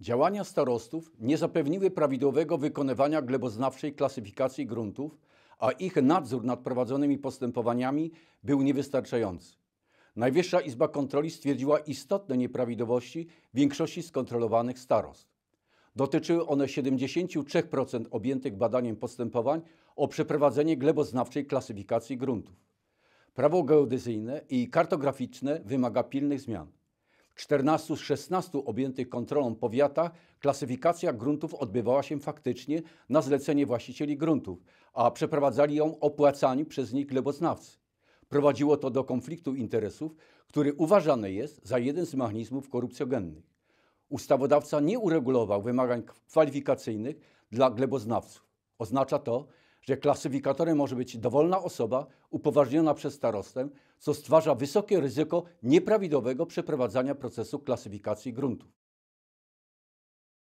Działania starostów nie zapewniły prawidłowego wykonywania gleboznawczej klasyfikacji gruntów, a ich nadzór nad prowadzonymi postępowaniami był niewystarczający. Najwyższa Izba Kontroli stwierdziła istotne nieprawidłowości większości skontrolowanych starost. Dotyczyły one 73% objętych badaniem postępowań o przeprowadzenie gleboznawczej klasyfikacji gruntów. Prawo geodezyjne i kartograficzne wymaga pilnych zmian. 14 z 16 objętych kontrolą powiatach klasyfikacja gruntów odbywała się faktycznie na zlecenie właścicieli gruntów, a przeprowadzali ją opłacani przez nich gleboznawcy. Prowadziło to do konfliktu interesów, który uważany jest za jeden z mechanizmów korupcjogennych. Ustawodawca nie uregulował wymagań kwalifikacyjnych dla gleboznawców. Oznacza to, że klasyfikatorem może być dowolna osoba upoważniona przez starostę, co stwarza wysokie ryzyko nieprawidłowego przeprowadzania procesu klasyfikacji gruntów.